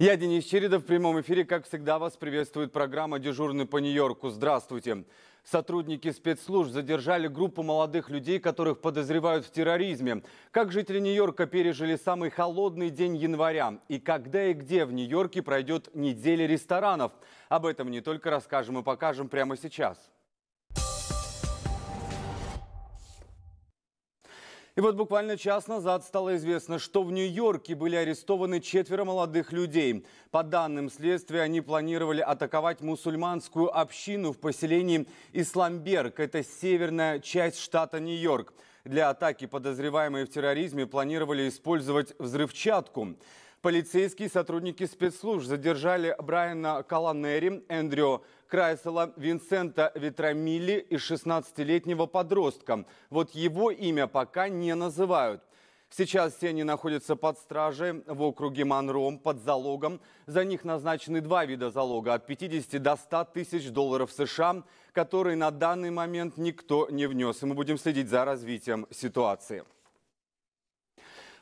Я Денис Чередов. В прямом эфире, как всегда, вас приветствует программа «Дежурный по Нью-Йорку». Здравствуйте. Сотрудники спецслужб задержали группу молодых людей, которых подозревают в терроризме. Как жители Нью-Йорка пережили самый холодный день января? И когда и где в Нью-Йорке пройдет неделя ресторанов? Об этом не только расскажем и покажем прямо сейчас. И вот буквально час назад стало известно, что в Нью-Йорке были арестованы четверо молодых людей. По данным следствия, они планировали атаковать мусульманскую общину в поселении Исламберг. Это северная часть штата Нью-Йорк. Для атаки подозреваемые в терроризме планировали использовать взрывчатку. Полицейские сотрудники спецслужб задержали Брайана Каланери, Эндрю Крайсела, Винсента Ветрамили и 16-летнего подростка. Вот его имя пока не называют. Сейчас все они находятся под стражей в округе Монром под залогом. За них назначены два вида залога – от 50 до 100 тысяч долларов США, которые на данный момент никто не внес. И мы будем следить за развитием ситуации.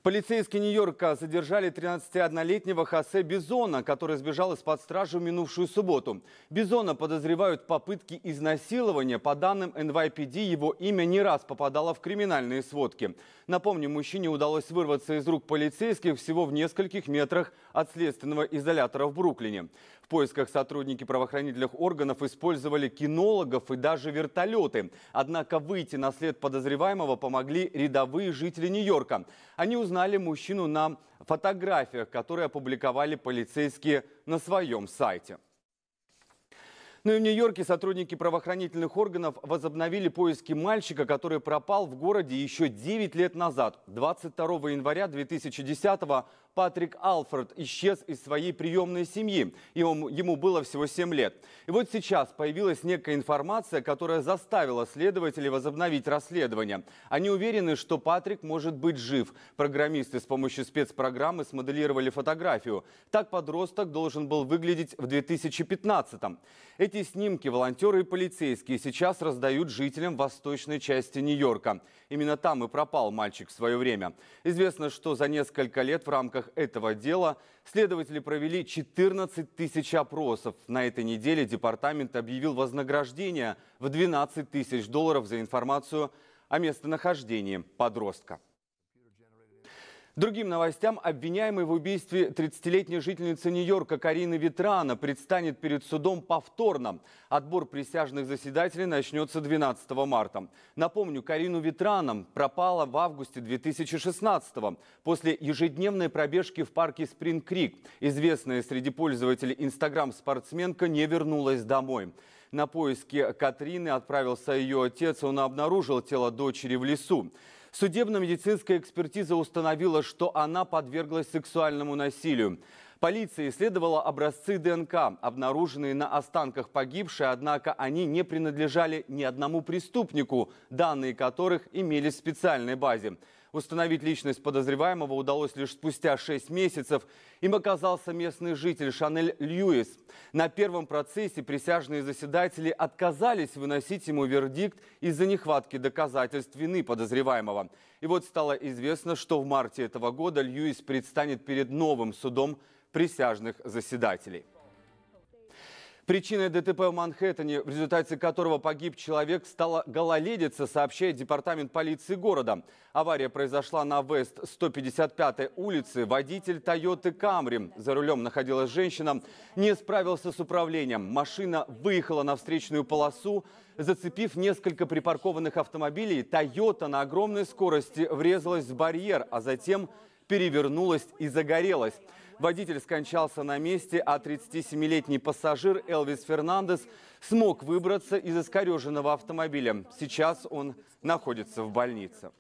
Полицейские Нью-Йорка задержали 31-летнего Хосе Бизона, который сбежал из-под стражи в минувшую субботу. Бизона подозревают в попытке изнасилования. По данным NYPD, его имя не раз попадало в криминальные сводки. Напомню, мужчине удалось вырваться из рук полицейских всего в нескольких метрах от следственного изолятора в Бруклине. В поисках сотрудники правоохранительных органов использовали кинологов и даже вертолеты. Однако выйти на след подозреваемого помогли рядовые жители Нью-Йорка. Они узнали мужчину на фотографиях, которые опубликовали полицейские на своем сайте. Ну и в Нью-Йорке сотрудники правоохранительных органов возобновили поиски мальчика, который пропал в городе еще 9 лет назад. 22 января 2010 года. Патрик Алфорд исчез из своей приемной семьи. Ему, ему было всего 7 лет. И вот сейчас появилась некая информация, которая заставила следователей возобновить расследование. Они уверены, что Патрик может быть жив. Программисты с помощью спецпрограммы смоделировали фотографию. Так подросток должен был выглядеть в 2015-м. Эти снимки волонтеры и полицейские сейчас раздают жителям восточной части Нью-Йорка. Именно там и пропал мальчик в свое время. Известно, что за несколько лет в рамках рамках этого дела следователи провели 14 тысяч опросов. На этой неделе департамент объявил вознаграждение в 12 тысяч долларов за информацию о местонахождении подростка. Другим новостям обвиняемый в убийстве 30-летней жительницы Нью-Йорка Карины Ветрана предстанет перед судом повторно. Отбор присяжных заседателей начнется 12 марта. Напомню, Карину Ветрана пропала в августе 2016 после ежедневной пробежки в парке Спринг-Крик. Известная среди пользователей Инстаграм спортсменка не вернулась домой. На поиски Катрины отправился ее отец, он обнаружил тело дочери в лесу. Судебно-медицинская экспертиза установила, что она подверглась сексуальному насилию. Полиция исследовала образцы ДНК, обнаруженные на останках погибшей, однако они не принадлежали ни одному преступнику, данные которых имелись в специальной базе. Установить личность подозреваемого удалось лишь спустя 6 месяцев. Им оказался местный житель Шанель Льюис. На первом процессе присяжные заседатели отказались выносить ему вердикт из-за нехватки доказательств вины подозреваемого. И вот стало известно, что в марте этого года Льюис предстанет перед новым судом присяжных заседателей. Причиной ДТП в Манхэттене, в результате которого погиб человек, стала гололедица, сообщает департамент полиции города. Авария произошла на Вест 155-й улице. Водитель Тойоты Камри, за рулем находилась женщина, не справился с управлением. Машина выехала на встречную полосу, зацепив несколько припаркованных автомобилей. Тойота на огромной скорости врезалась в барьер, а затем перевернулась и загорелась. Водитель скончался на месте, а 37-летний пассажир Элвис Фернандес смог выбраться из искореженного автомобиля. Сейчас он находится в больнице.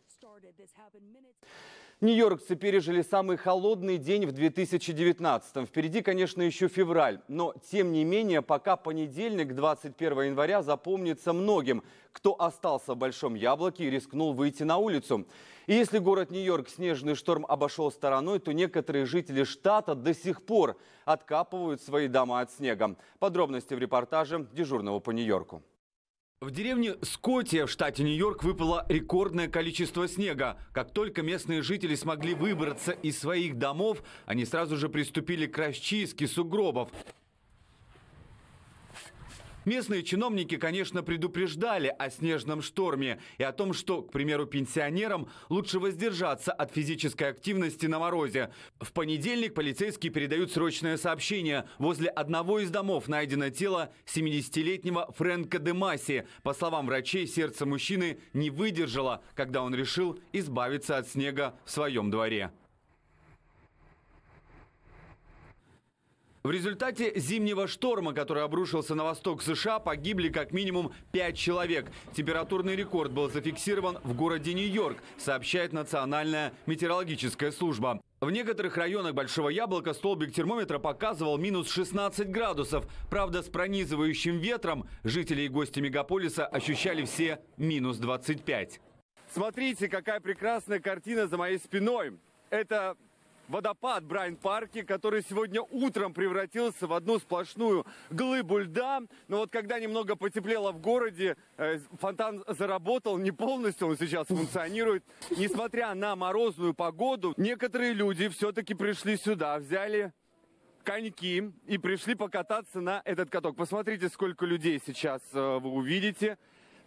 Нью-Йоркцы пережили самый холодный день в 2019-м. Впереди, конечно, еще февраль. Но, тем не менее, пока понедельник, 21 января, запомнится многим, кто остался в Большом Яблоке и рискнул выйти на улицу. И если город Нью-Йорк снежный шторм обошел стороной, то некоторые жители штата до сих пор откапывают свои дома от снега. Подробности в репортаже дежурного по Нью-Йорку. В деревне Скотия в штате Нью-Йорк выпало рекордное количество снега. Как только местные жители смогли выбраться из своих домов, они сразу же приступили к расчистке сугробов. Местные чиновники, конечно, предупреждали о снежном шторме и о том, что, к примеру, пенсионерам лучше воздержаться от физической активности на морозе. В понедельник полицейские передают срочное сообщение. Возле одного из домов найдено тело 70-летнего Фрэнка Демаси. По словам врачей, сердце мужчины не выдержало, когда он решил избавиться от снега в своем дворе. В результате зимнего шторма, который обрушился на восток США, погибли как минимум 5 человек. Температурный рекорд был зафиксирован в городе Нью-Йорк, сообщает Национальная метеорологическая служба. В некоторых районах Большого Яблока столбик термометра показывал минус 16 градусов. Правда, с пронизывающим ветром жители и гости мегаполиса ощущали все минус 25. Смотрите, какая прекрасная картина за моей спиной. Это водопад брайн Парки, который сегодня утром превратился в одну сплошную глыбу льда. Но вот когда немного потеплело в городе, э, фонтан заработал, не полностью он сейчас функционирует. Несмотря на морозную погоду, некоторые люди все-таки пришли сюда, взяли коньки и пришли покататься на этот каток. Посмотрите, сколько людей сейчас э, вы увидите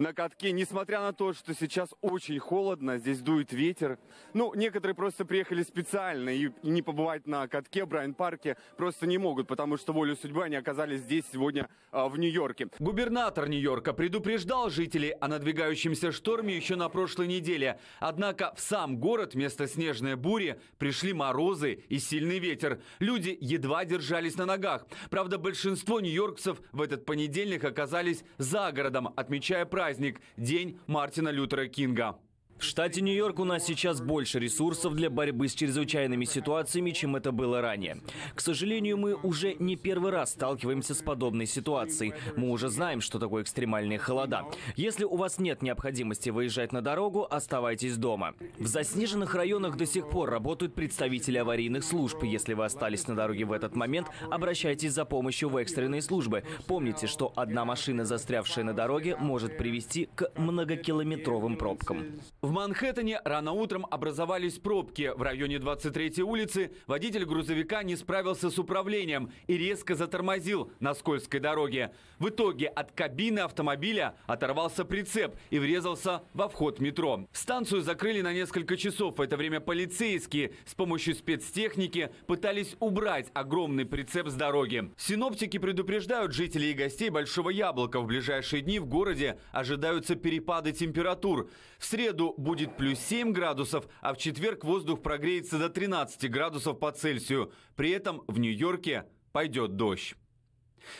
на катке, несмотря на то, что сейчас очень холодно, здесь дует ветер. Ну, некоторые просто приехали специально и не побывать на катке Брайан-парке просто не могут, потому что волю судьбы они оказались здесь сегодня а, в Нью-Йорке. Губернатор Нью-Йорка предупреждал жителей о надвигающемся шторме еще на прошлой неделе. Однако в сам город вместо снежной бури пришли морозы и сильный ветер. Люди едва держались на ногах. Правда, большинство нью-йоркцев в этот понедельник оказались за городом, отмечая праздник праздник – День Мартина Лютера Кинга. В штате Нью-Йорк у нас сейчас больше ресурсов для борьбы с чрезвычайными ситуациями, чем это было ранее. К сожалению, мы уже не первый раз сталкиваемся с подобной ситуацией. Мы уже знаем, что такое экстремальные холода. Если у вас нет необходимости выезжать на дорогу, оставайтесь дома. В заснеженных районах до сих пор работают представители аварийных служб. Если вы остались на дороге в этот момент, обращайтесь за помощью в экстренные службы. Помните, что одна машина, застрявшая на дороге, может привести к многокилометровым пробкам. В в Манхэттене рано утром образовались пробки. В районе 23-й улицы водитель грузовика не справился с управлением и резко затормозил на скользкой дороге. В итоге от кабины автомобиля оторвался прицеп и врезался во вход метро. Станцию закрыли на несколько часов. В это время полицейские с помощью спецтехники пытались убрать огромный прицеп с дороги. Синоптики предупреждают жителей и гостей Большого Яблока. В ближайшие дни в городе ожидаются перепады температур. В среду будет плюс 7 градусов, а в четверг воздух прогреется до 13 градусов по Цельсию. При этом в Нью-Йорке пойдет дождь.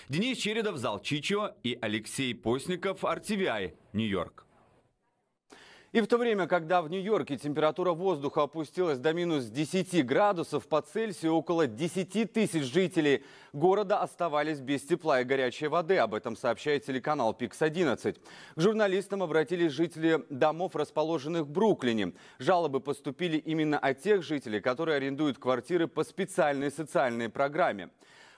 Денис Чередов, Зал Чичо и Алексей Постников, RTVI, Нью-Йорк. И в то время, когда в Нью-Йорке температура воздуха опустилась до минус 10 градусов по Цельсию, около 10 тысяч жителей города оставались без тепла и горячей воды. Об этом сообщает телеканал ПИКС-11. К журналистам обратились жители домов, расположенных в Бруклине. Жалобы поступили именно от тех жителей, которые арендуют квартиры по специальной социальной программе.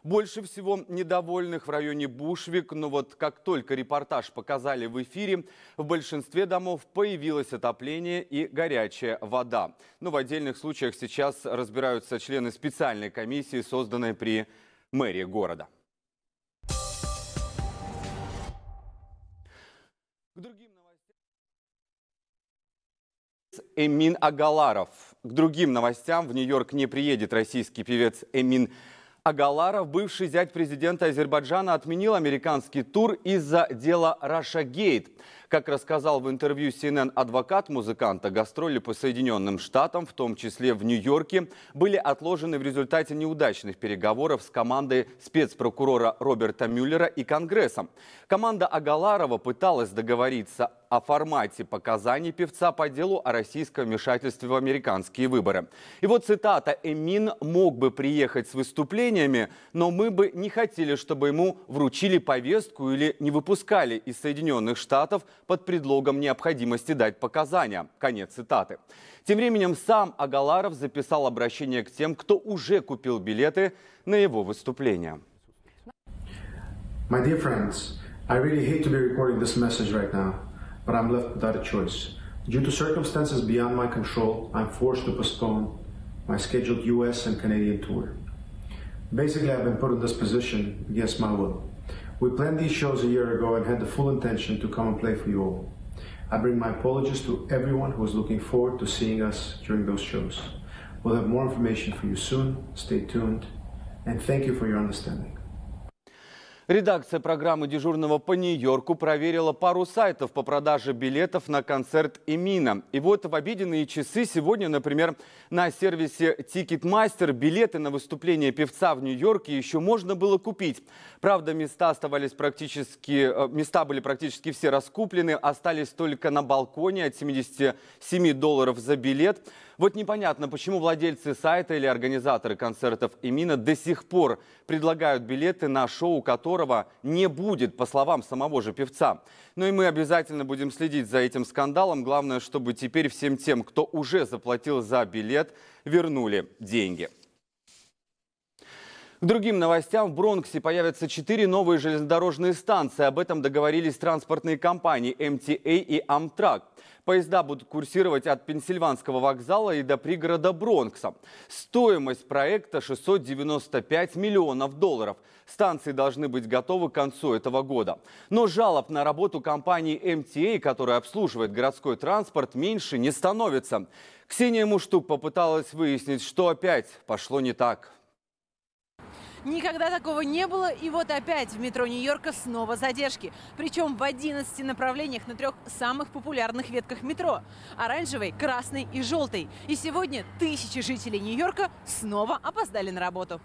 Больше всего недовольных в районе Бушвик, но вот как только репортаж показали в эфире, в большинстве домов появилось отопление и горячая вода. Но ну, в отдельных случаях сейчас разбираются члены специальной комиссии, созданной при мэрии города. К другим Эмин Агаларов. К другим новостям в Нью-Йорк не приедет российский певец Эмин Агаларов. Агаларов, бывший зять президента Азербайджана, отменил американский тур из-за дела «Раша как рассказал в интервью CNN адвокат музыканта, гастроли по Соединенным Штатам, в том числе в Нью-Йорке, были отложены в результате неудачных переговоров с командой спецпрокурора Роберта Мюллера и Конгрессом. Команда Агаларова пыталась договориться о формате показаний певца по делу о российском вмешательстве в американские выборы. И вот цитата «Эмин мог бы приехать с выступлениями, но мы бы не хотели, чтобы ему вручили повестку или не выпускали из Соединенных Штатов под предлогом необходимости дать показания. Конец цитаты. Тем временем сам Агаларов записал обращение к тем, кто уже купил билеты на его выступление. My dear friends, I really hate to be recording this message right now, but I'm left without a choice. Due to circumstances beyond my control, I'm forced to postpone my scheduled US and Canadian tour. Basically, I've been put in this position against my will. We planned these shows a year ago and had the full intention to come and play for you all. I bring my apologies to everyone who is looking forward to seeing us during those shows. We'll have more information for you soon. Stay tuned and thank you for your understanding. Редакция программы дежурного по Нью-Йорку проверила пару сайтов по продаже билетов на концерт Эмина. И вот в обеденные часы сегодня, например, на сервисе Ticketmaster билеты на выступление певца в Нью-Йорке еще можно было купить. Правда, места оставались практически, э, места были практически все раскуплены, остались только на балконе от 77 долларов за билет. Вот непонятно, почему владельцы сайта или организаторы концертов Эмина до сих пор предлагают билеты на шоу которого не будет, по словам самого же певца. Но ну и мы обязательно будем следить за этим скандалом. Главное, чтобы теперь всем тем, кто уже заплатил за билет, вернули деньги. К другим новостям в Бронксе появятся четыре новые железнодорожные станции. Об этом договорились транспортные компании MTA и Amtrak. Поезда будут курсировать от Пенсильванского вокзала и до пригорода Бронкса. Стоимость проекта 695 миллионов долларов. Станции должны быть готовы к концу этого года. Но жалоб на работу компании MTA, а, которая обслуживает городской транспорт, меньше не становится. Ксения Муштук попыталась выяснить, что опять пошло не так. Никогда такого не было, и вот опять в метро Нью-Йорка снова задержки. Причем в 11 направлениях на трех самых популярных ветках метро – оранжевой, красной и желтой. И сегодня тысячи жителей Нью-Йорка снова опоздали на работу.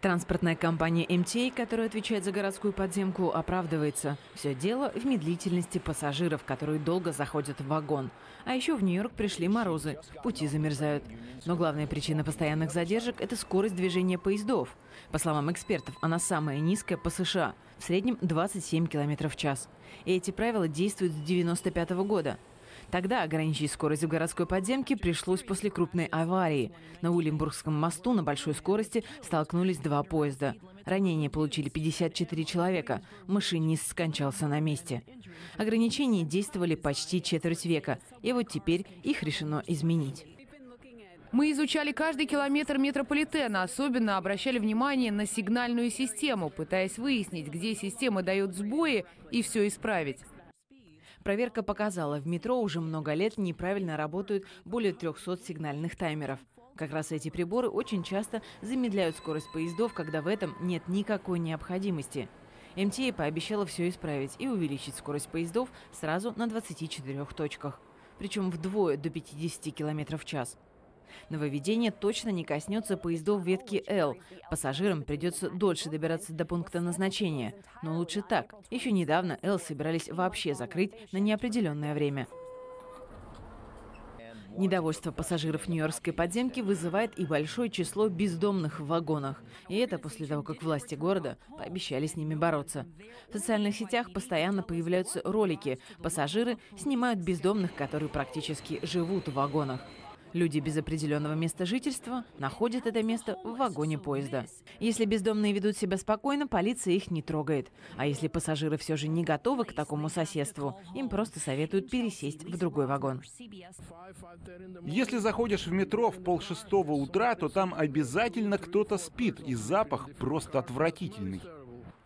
Транспортная компания МТА, которая отвечает за городскую подземку, оправдывается. Все дело в медлительности пассажиров, которые долго заходят в вагон. А еще в Нью-Йорк пришли морозы, пути замерзают. Но главная причина постоянных задержек – это скорость движения поездов. По словам экспертов, она самая низкая по США, в среднем 27 км в час. И эти правила действуют с 1995 года. Тогда ограничить скорость в городской подземке пришлось после крупной аварии. На Улембургском мосту на большой скорости столкнулись два поезда. Ранения получили 54 человека. Машинист скончался на месте. Ограничения действовали почти четверть века, и вот теперь их решено изменить. Мы изучали каждый километр метрополитена, особенно обращали внимание на сигнальную систему, пытаясь выяснить, где система дает сбои и все исправить. Проверка показала, в метро уже много лет неправильно работают более 300 сигнальных таймеров. Как раз эти приборы очень часто замедляют скорость поездов, когда в этом нет никакой необходимости. МТА пообещала все исправить и увеличить скорость поездов сразу на 24 точках. Причем вдвое до 50 км в час. Нововведение точно не коснется поездов ветки L. Пассажирам придется дольше добираться до пункта назначения. Но лучше так. Еще недавно L собирались вообще закрыть на неопределенное время. Недовольство пассажиров Нью-Йоркской подземки вызывает и большое число бездомных в вагонах. И это после того, как власти города пообещали с ними бороться. В социальных сетях постоянно появляются ролики. Пассажиры снимают бездомных, которые практически живут в вагонах. Люди без определенного места жительства находят это место в вагоне поезда. Если бездомные ведут себя спокойно, полиция их не трогает. А если пассажиры все же не готовы к такому соседству, им просто советуют пересесть в другой вагон. Если заходишь в метро в полшестого утра, то там обязательно кто-то спит, и запах просто отвратительный.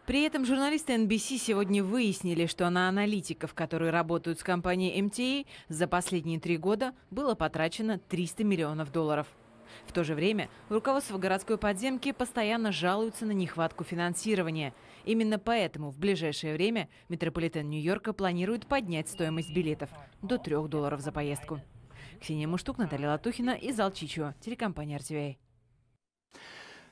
При этом журналисты NBC сегодня выяснили, что на аналитиков, которые работают с компанией MTA, за последние три года было потрачено 300 миллионов долларов. В то же время руководство городской подземки постоянно жалуется на нехватку финансирования. Именно поэтому в ближайшее время метрополитен Нью-Йорка планирует поднять стоимость билетов до 3 долларов за поездку. Ксения Муштук, Наталья Латухина и Зал телекомпания RTVA.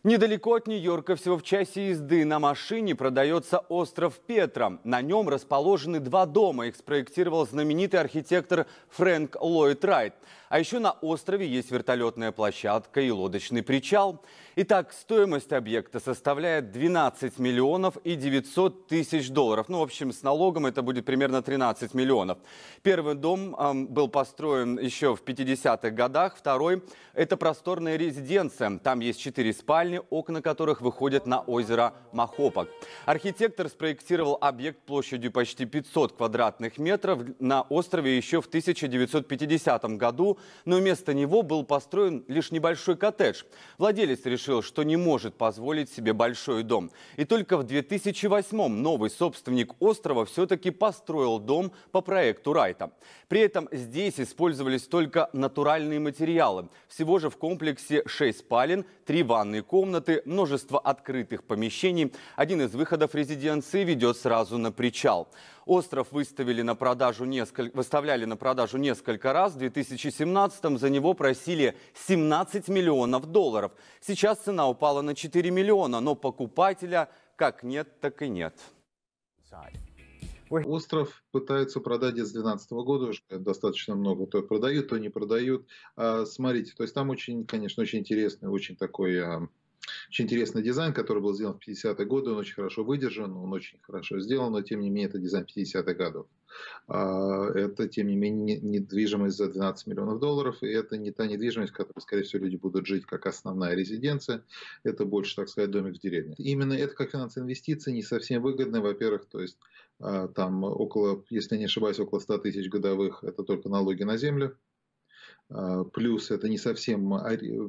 Недалеко от Нью-Йорка, всего в часе езды, на машине продается остров Петра. На нем расположены два дома. Их спроектировал знаменитый архитектор Фрэнк Ллойд Райт. А еще на острове есть вертолетная площадка и лодочный причал. Итак, стоимость объекта составляет 12 миллионов и 900 тысяч долларов. Ну, в общем, с налогом это будет примерно 13 миллионов. Первый дом э, был построен еще в 50-х годах, второй – это просторная резиденция. Там есть четыре спальни, окна которых выходят на озеро Махопок. Архитектор спроектировал объект площадью почти 500 квадратных метров на острове еще в 1950 году, но вместо него был построен лишь небольшой коттедж. Владелец решил решил, что не может позволить себе большой дом. И только в 2008-м новый собственник острова все-таки построил дом по проекту Райта. При этом здесь использовались только натуральные материалы. Всего же в комплексе 6 спален, 3 ванные комнаты, множество открытых помещений. Один из выходов резиденции ведет сразу на причал. Остров выставили на продажу несколько, выставляли на продажу несколько раз. В 2017 за него просили 17 миллионов долларов. Сейчас цена упала на 4 миллиона, но покупателя как нет, так и нет. Остров пытаются продать с 2012 года, уже достаточно много. То продают, то не продают. А, смотрите, то есть там очень, конечно, очень интересный, очень такой а, очень интересный дизайн, который был сделан в 50-е годы, он очень хорошо выдержан, он очень хорошо сделан, но тем не менее это дизайн 50-х годов. А, это, тем не менее, недвижимость за 12 миллионов долларов, и это не та недвижимость, в которой, скорее всего, люди будут жить как основная резиденция, это больше, так сказать, домик в деревне. Именно это как финансовая инвестиция не совсем выгодно, во-первых, то есть а, там около, если не ошибаюсь, около 100 тысяч годовых, это только налоги на землю, а, плюс это не совсем,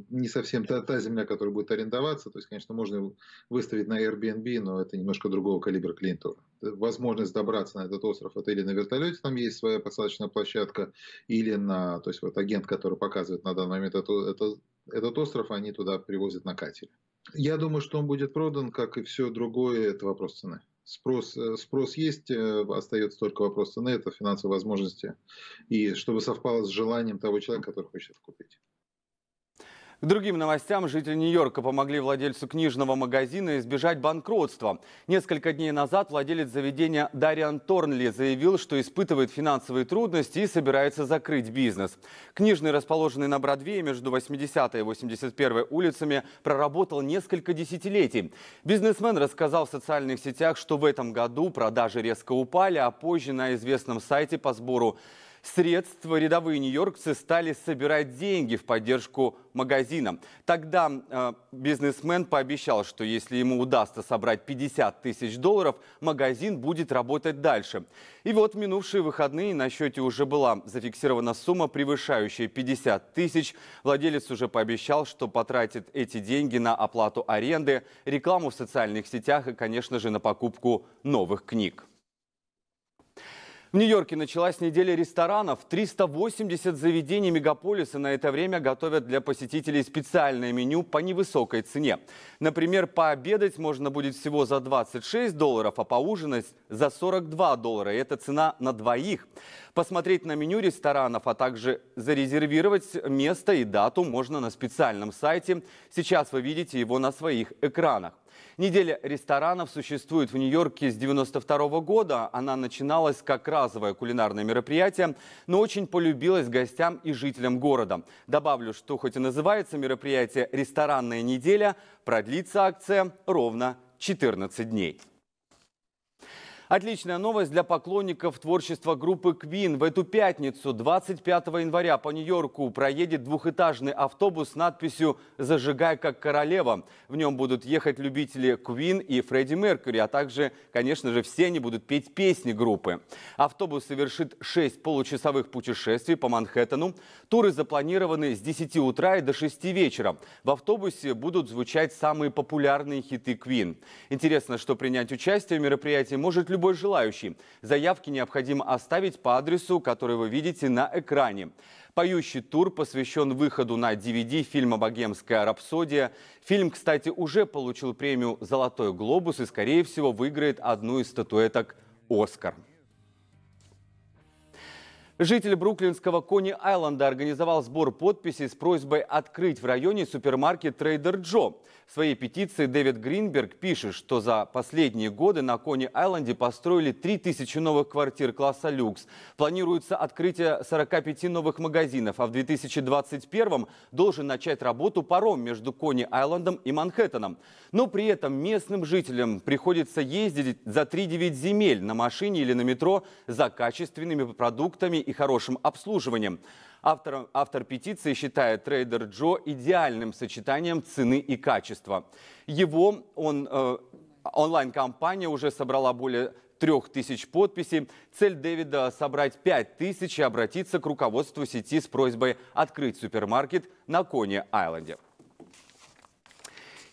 не совсем та, та земля, которая будет арендоваться. То есть, конечно, можно выставить на Airbnb, но это немножко другого калибра клиентов. Э, возможность добраться на этот остров, это или на вертолете, там есть своя посадочная площадка, или на, то есть вот агент, который показывает на данный момент этот это, этот остров, они туда привозят на катере. Я думаю, что он будет продан, как и все другое, это вопрос цены. Спрос, э, спрос есть, э, остается только вопрос цены, это финансовые возможности. И чтобы совпало с желанием того человека, который хочет это купить. К другим новостям жители Нью-Йорка помогли владельцу книжного магазина избежать банкротства. Несколько дней назад владелец заведения Дариан Торнли заявил, что испытывает финансовые трудности и собирается закрыть бизнес. Книжный, расположенный на Бродвее между 80 и 81 улицами, проработал несколько десятилетий. Бизнесмен рассказал в социальных сетях, что в этом году продажи резко упали, а позже на известном сайте по сбору средства рядовые нью-йоркцы стали собирать деньги в поддержку магазина. Тогда э, бизнесмен пообещал, что если ему удастся собрать 50 тысяч долларов, магазин будет работать дальше. И вот в минувшие выходные на счете уже была зафиксирована сумма, превышающая 50 тысяч. Владелец уже пообещал, что потратит эти деньги на оплату аренды, рекламу в социальных сетях и, конечно же, на покупку новых книг. В Нью-Йорке началась неделя ресторанов. 380 заведений мегаполиса на это время готовят для посетителей специальное меню по невысокой цене. Например, пообедать можно будет всего за 26 долларов, а поужинать за 42 доллара. И это цена на двоих. Посмотреть на меню ресторанов, а также зарезервировать место и дату можно на специальном сайте. Сейчас вы видите его на своих экранах. Неделя ресторанов существует в Нью-Йорке с 92 года. Она начиналась как разовое кулинарное мероприятие, но очень полюбилась гостям и жителям города. Добавлю, что хоть и называется мероприятие «Ресторанная неделя», продлится акция ровно 14 дней. Отличная новость для поклонников творчества группы Queen. В эту пятницу, 25 января, по Нью-Йорку проедет двухэтажный автобус с надписью «Зажигай как королева». В нем будут ехать любители Queen и Фредди Меркьюри, а также, конечно же, все они будут петь песни группы. Автобус совершит 6 получасовых путешествий по Манхэттену. Туры запланированы с 10 утра и до 6 вечера. В автобусе будут звучать самые популярные хиты Queen. Интересно, что принять участие в мероприятии может любой желающий. Заявки необходимо оставить по адресу, который вы видите на экране. Поющий тур посвящен выходу на DVD фильма «Богемская рапсодия». Фильм, кстати, уже получил премию «Золотой глобус» и, скорее всего, выиграет одну из статуэток «Оскар». Житель бруклинского Кони Айленда организовал сбор подписей с просьбой открыть в районе супермаркет «Трейдер Джо». В своей петиции Дэвид Гринберг пишет, что за последние годы на Кони-Айленде построили 3000 новых квартир класса люкс. Планируется открытие 45 новых магазинов, а в 2021 должен начать работу паром между Кони-Айлендом и Манхэттеном. Но при этом местным жителям приходится ездить за 3-9 земель на машине или на метро за качественными продуктами и хорошим обслуживанием. Автор, автор петиции считает трейдер Джо идеальным сочетанием цены и качества. Его он, э, онлайн-компания уже собрала более трех тысяч подписей. Цель Дэвида – собрать пять тысяч и обратиться к руководству сети с просьбой открыть супермаркет на Коне-Айленде.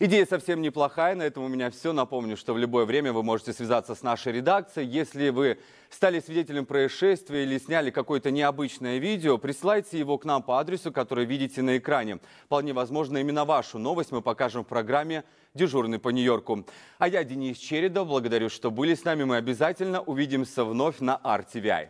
Идея совсем неплохая, на этом у меня все. Напомню, что в любое время вы можете связаться с нашей редакцией. Если вы стали свидетелем происшествия или сняли какое-то необычное видео, присылайте его к нам по адресу, который видите на экране. Вполне возможно, именно вашу новость мы покажем в программе «Дежурный по Нью-Йорку». А я, Денис Чередов, благодарю, что были с нами. Мы обязательно увидимся вновь на RTVI.